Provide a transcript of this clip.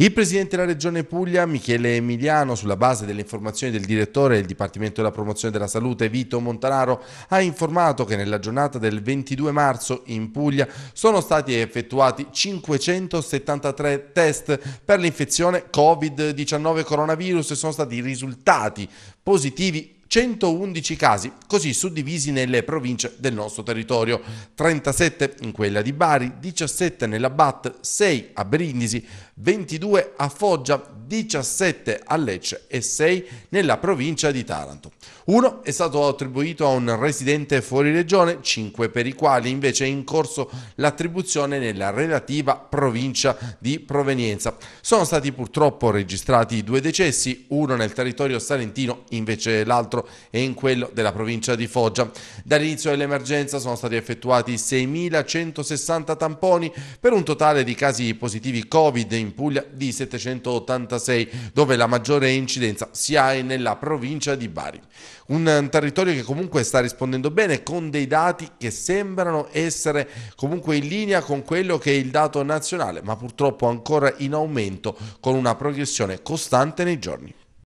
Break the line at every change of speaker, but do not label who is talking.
Il presidente della Regione Puglia, Michele Emiliano, sulla base delle informazioni del direttore del Dipartimento della Promozione della Salute, Vito Montanaro, ha informato che nella giornata del 22 marzo in Puglia sono stati effettuati 573 test per l'infezione Covid-19 coronavirus e sono stati risultati positivi 111 casi, così suddivisi nelle province del nostro territorio, 37 in quella di Bari, 17 nella BAT, 6 a Brindisi, 22 a Foggia, 17 a Lecce e 6 nella provincia di Taranto. Uno è stato attribuito a un residente fuori regione, 5 per i quali invece è in corso l'attribuzione nella relativa provincia di provenienza. Sono stati purtroppo registrati due decessi, uno nel territorio salentino invece l'altro Sassofeltro e in quello della provincia di Foggia. Dall'inizio dell'emergenza sono stati effettuati 6.160 tamponi per un totale di casi positivi Covid in Puglia di 786, dove la maggiore incidenza si ha nella provincia di Bari. Un eh, territorio che comunque sta rispondendo bene con dei dati che sembrano essere comunque in linea con quello che è il dato nazionale, ma purtroppo ancora in aumento con una progressione costante nei giorni.